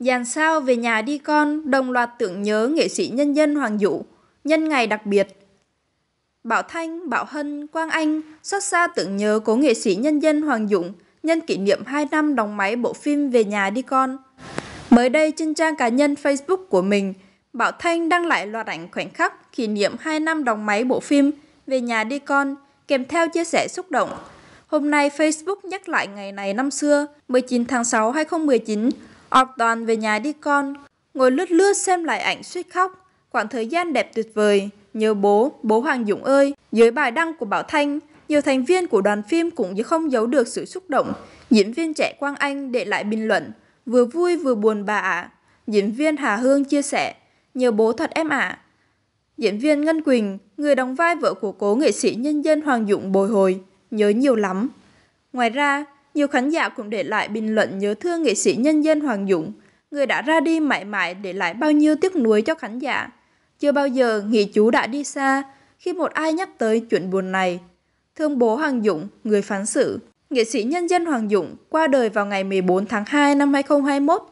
Dàn sao về nhà đi con đồng loạt tưởng nhớ nghệ sĩ nhân dân Hoàng Dụ, nhân ngày đặc biệt. Bảo Thanh, Bảo Hân, Quang Anh xót xa tưởng nhớ cố nghệ sĩ nhân dân Hoàng Dũng nhân kỷ niệm 2 năm đóng máy bộ phim Về nhà đi con. Mới đây trên trang cá nhân Facebook của mình, Bảo Thanh đăng lại loạt ảnh khoảnh khắc kỷ niệm 2 năm đóng máy bộ phim Về nhà đi con kèm theo chia sẻ xúc động. Hôm nay Facebook nhắc lại ngày này năm xưa, 19 tháng 6 2019, Ọc toàn về nhà đi con, ngồi lướt lướt xem lại ảnh suýt khóc. Quãng thời gian đẹp tuyệt vời, nhớ bố, bố Hoàng Dũng ơi. Dưới bài đăng của Bảo Thanh, nhiều thành viên của đoàn phim cũng không giấu được sự xúc động. Diễn viên trẻ Quang Anh để lại bình luận, vừa vui vừa buồn bà ạ. À. Diễn viên Hà Hương chia sẻ, nhớ bố thật em ạ. À. Diễn viên Ngân Quỳnh, người đóng vai vợ của cố nghệ sĩ nhân dân Hoàng Dũng bồi hồi, nhớ nhiều lắm. Ngoài ra, nhiều khán giả cũng để lại bình luận nhớ thương nghệ sĩ nhân dân Hoàng Dũng, người đã ra đi mãi mãi để lại bao nhiêu tiếc nuối cho khán giả. Chưa bao giờ nghĩ chú đã đi xa khi một ai nhắc tới chuyện buồn này. Thương bố Hoàng Dũng, người phán xử, nghệ sĩ nhân dân Hoàng Dũng qua đời vào ngày 14 tháng 2 năm 2021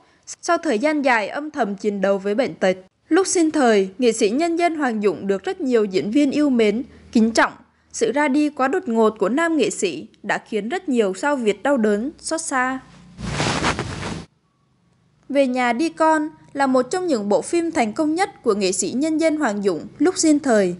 sau thời gian dài âm thầm chiến đấu với bệnh tật. Lúc sinh thời, nghệ sĩ nhân dân Hoàng Dũng được rất nhiều diễn viên yêu mến, kính trọng sự ra đi quá đột ngột của nam nghệ sĩ đã khiến rất nhiều sao Việt đau đớn, xót xa. Về nhà đi con là một trong những bộ phim thành công nhất của nghệ sĩ nhân dân Hoàng Dũng lúc xin thời.